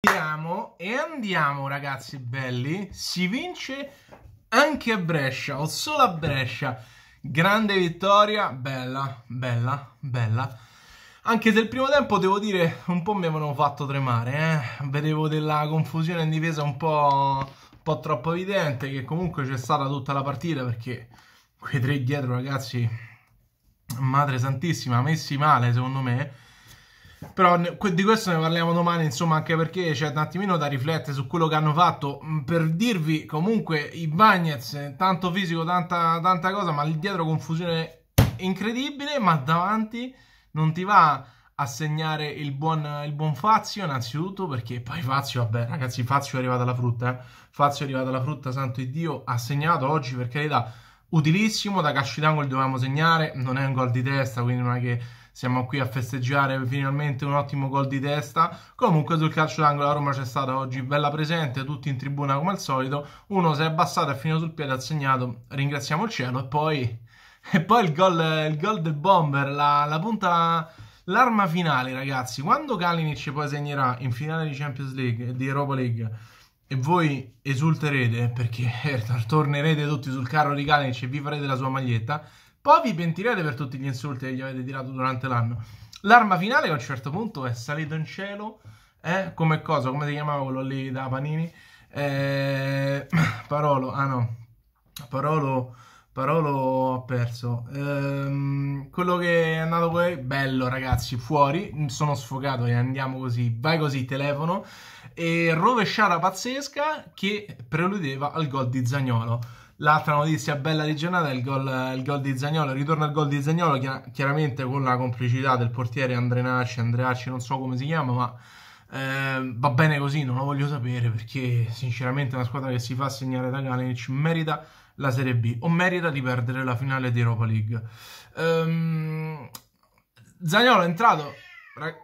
Andiamo e andiamo ragazzi belli, si vince anche a Brescia o solo a Brescia, grande vittoria, bella, bella, bella. Anche se il primo tempo devo dire un po' mi avevano fatto tremare, eh? vedevo della confusione in difesa un po', un po troppo evidente che comunque c'è stata tutta la partita perché quei tre dietro ragazzi, madre santissima, messi male secondo me però di questo ne parliamo domani, insomma, anche perché c'è un attimino da riflettere su quello che hanno fatto. Mm, per dirvi, comunque, i Bagnets, tanto fisico, tanta, tanta cosa, ma lì dietro confusione incredibile, ma davanti non ti va a segnare il buon, il buon Fazio, innanzitutto, perché poi Fazio, vabbè, ragazzi, Fazio è arrivata la frutta, eh. Fazio è arrivata la frutta, santo Dio, ha segnato oggi, per carità, utilissimo, da calcio d'angolo dovevamo segnare, non è un gol di testa, quindi non è che siamo qui a festeggiare finalmente un ottimo gol di testa. Comunque sul calcio d'angolo la Roma c'è stata oggi bella presente, tutti in tribuna come al solito. Uno si è abbassato e finito sul piede, ha segnato, ringraziamo il cielo. E poi, e poi il, gol, il gol del bomber, la, la punta, l'arma finale ragazzi. Quando Kalinic poi segnerà in finale di Champions League, di Europa League, e voi esulterete perché tornerete tutti sul carro di Kalinic e vi farete la sua maglietta, poi vi pentirete per tutti gli insulti che gli avete tirato durante l'anno. L'arma finale che a un certo punto è salito in cielo, eh? come cosa, come si chiamava quello lì da Panini? Eh, Parolo, ah no, Parolo, Parolo ho perso. Ehm, quello che è andato poi, bello ragazzi, fuori, sono sfocato e andiamo così, vai così telefono. E rovesciata pazzesca che preludeva al gol di Zagnolo. L'altra notizia bella di giornata è il gol, il gol di Zagnolo, ritorno al gol di Zagnolo, chiaramente con la complicità del portiere Andrenacci, Andreacci, non so come si chiama, ma eh, va bene così, non lo voglio sapere perché sinceramente una squadra che si fa segnare da Galenic merita la Serie B o merita di perdere la finale di Europa League. Um, Zagnolo è entrato... Rag...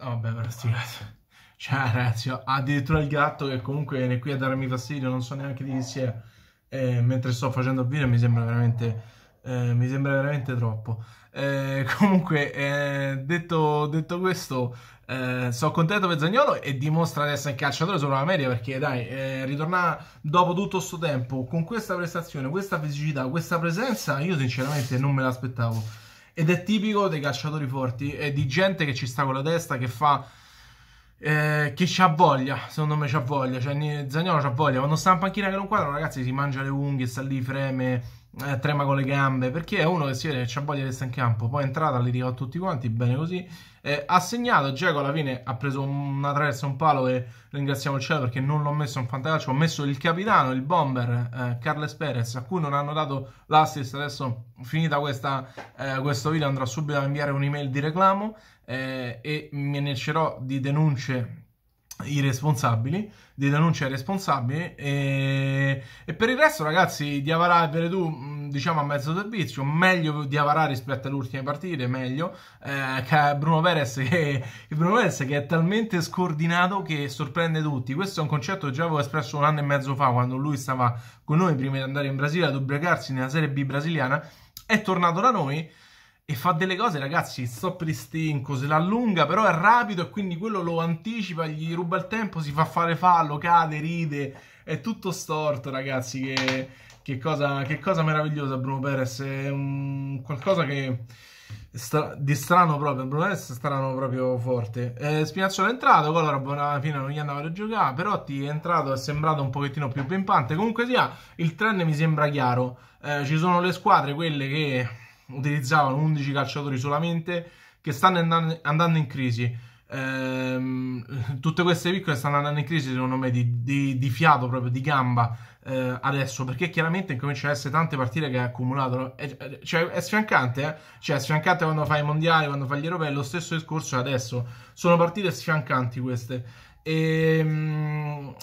Oh, vabbè, però sti stirate. Cioè, ragazzi, addirittura il gatto che comunque viene qui a darmi fastidio, non so neanche di chi sia eh, mentre sto facendo il video mi sembra veramente, eh, mi sembra veramente troppo. Eh, comunque, detto, detto, questo, eh, sono contento per Zagnolo e dimostra di essere un calciatore sulla media perché dai, eh, ritornare dopo tutto questo tempo con questa prestazione, questa fisicità, questa presenza, io sinceramente non me l'aspettavo. Ed è tipico dei calciatori forti è di gente che ci sta con la testa, che fa eh, che c'ha voglia, secondo me c'ha voglia, cioè Zagnolo c'ha voglia, quando sta in panchina che non quadra ragazzi si mangia le unghie, sta lì, freme, eh, trema con le gambe, perché è uno che si vede che c'ha voglia di stare in campo, poi è entrata, li tirò tutti quanti, bene così, eh, ha segnato, Giacomo alla fine ha preso una traversa, un palo e ringraziamo il cielo perché non l'ho messo in fantacalcio, ho messo il capitano, il bomber, eh, Carles Perez, a cui non hanno dato l'assist, adesso finita questa, eh, questo video andrò subito a inviare un'email di reclamo, eh, e mi annuncerò di denunce i responsabili di denunce ai responsabili e, e, per il resto ragazzi di Avarà e Veredù diciamo a mezzo servizio meglio di Avarà rispetto alle ultime partite meglio eh, che Bruno Perez che, Bruno Perez che è talmente scordinato che sorprende tutti questo è un concetto che già avevo espresso un anno e mezzo fa quando lui stava con noi prima di andare in Brasile ad ubriacarsi nella Serie B brasiliana è tornato da noi e fa delle cose, ragazzi, stop distinco, se l'allunga, però è rapido e quindi quello lo anticipa, gli ruba il tempo, si fa fare fallo, cade, ride, è tutto storto, ragazzi, che, che, cosa, che cosa, meravigliosa Bruno Perez, è un, qualcosa che stra, di strano proprio, Bruno Perez è strano proprio forte. Eh, Spinazzola è entrato, gol a buona fine non gli andava a giocare, però ti è entrato, è sembrato un pochettino più pimpante, comunque sia, il trend mi sembra chiaro, eh, ci sono le squadre, quelle che utilizzavano 11 calciatori solamente, che stanno andando in crisi. Ehm, tutte queste piccole stanno andando in crisi, secondo me, di, di, di fiato proprio, di gamba eh, adesso, perché chiaramente incominciano ad essere tante partite che ha accumulato. È, eh, eh, cioè, è sfiancante, eh? cioè, è sfiancante quando fai i mondiali, quando fai gli europei, lo stesso discorso adesso. Sono partite sfiancanti queste. E, ehm,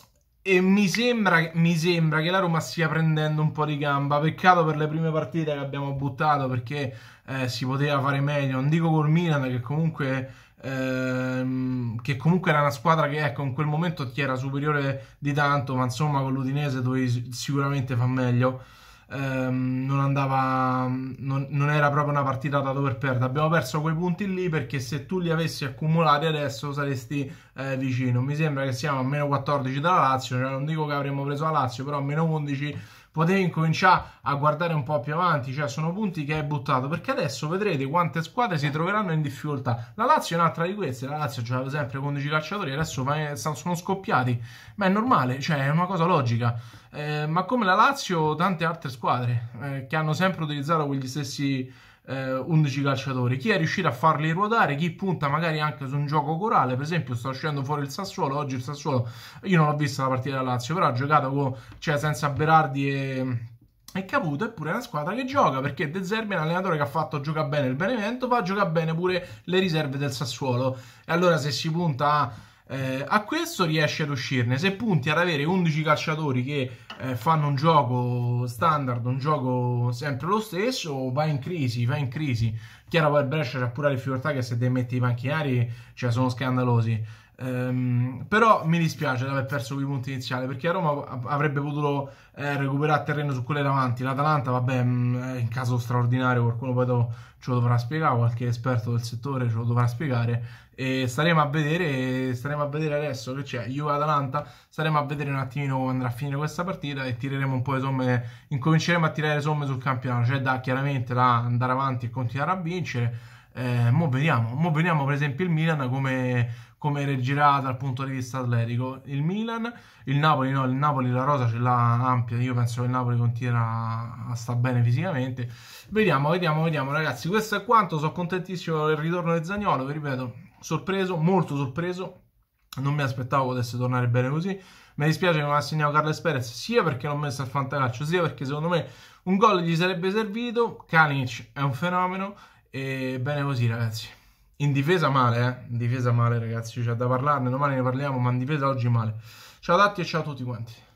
e mi sembra, mi sembra, che la Roma stia prendendo un po' di gamba. Peccato per le prime partite che abbiamo buttato perché eh, si poteva fare meglio. Non dico col Milan che comunque, ehm, che comunque era una squadra che ecco, in quel momento ti era superiore di tanto, ma insomma con l'Udinese dovevi sicuramente far meglio ehm, non andava, non, non era proprio una partita da dover perdere. Abbiamo perso quei punti lì perché se tu li avessi accumulati adesso saresti eh, vicino. Mi sembra che siamo a meno 14 dalla Lazio, cioè non dico che avremmo preso la Lazio, però a meno 11 potevi incominciare a guardare un po' più avanti, cioè sono punti che hai buttato, perché adesso vedrete quante squadre si troveranno in difficoltà. La Lazio è un'altra di queste, la Lazio giocava sempre con 11 calciatori, adesso sono scoppiati, ma è normale, cioè è una cosa logica. Eh, ma come la Lazio, tante altre squadre eh, che hanno sempre utilizzato quegli stessi eh, 11 calciatori. Chi è riuscito a farli ruotare, chi punta magari anche su un gioco corale, per esempio sta uscendo fuori il Sassuolo, oggi il Sassuolo, io non ho visto la partita della Lazio, però ha giocato con, cioè, senza Berardi e... E Caputo è una squadra che gioca perché De Zerbi è un allenatore che ha fatto giocare bene il Benevento, fa giocare bene pure le riserve del Sassuolo. E allora se si punta a eh, a questo riesci ad uscirne. Se punti ad avere 11 calciatori che eh, fanno un gioco standard, un gioco sempre lo stesso, va in crisi, va in crisi. Chiaro poi il Brescia c'ha pure la difficoltà che se te metti i panchinari cioè, sono scandalosi. Um, però mi dispiace di aver perso quei punti iniziali perché a Roma avrebbe potuto eh, recuperare terreno su quelle davanti. L'Atalanta, vabbè, mh, mm, eh, in caso straordinario, qualcuno poi ce lo dovrà spiegare, qualche esperto del settore ce lo dovrà spiegare. E staremo a vedere, staremo a vedere adesso che c'è Juve-Atalanta, staremo a vedere un attimino come andrà a finire questa partita e tireremo un po' le somme, incominceremo a tirare le somme sul campionato, cioè da chiaramente da andare avanti e continuare a vincere. Eh, mo, vediamo, mo vediamo per esempio il Milan come come era girata dal punto di vista atletico. Il Milan, il Napoli no, il Napoli la rosa ce l'ha ampia, io penso che il Napoli continuerà a sta bene fisicamente. Vediamo, vediamo, vediamo ragazzi, questo è quanto, sono contentissimo del ritorno di Zagnolo, vi ripeto, sorpreso, molto sorpreso, non mi aspettavo potesse tornare bene così. Mi dispiace che non ha segnato Carles Perez sia perché l'ho messo al fantacalcio, sia perché secondo me un gol gli sarebbe servito. Kalinic è un fenomeno e bene così ragazzi in difesa male, eh? in difesa male ragazzi, c'è cioè, da parlarne, domani ne parliamo, ma in difesa oggi male. Ciao a tutti e ciao a tutti quanti.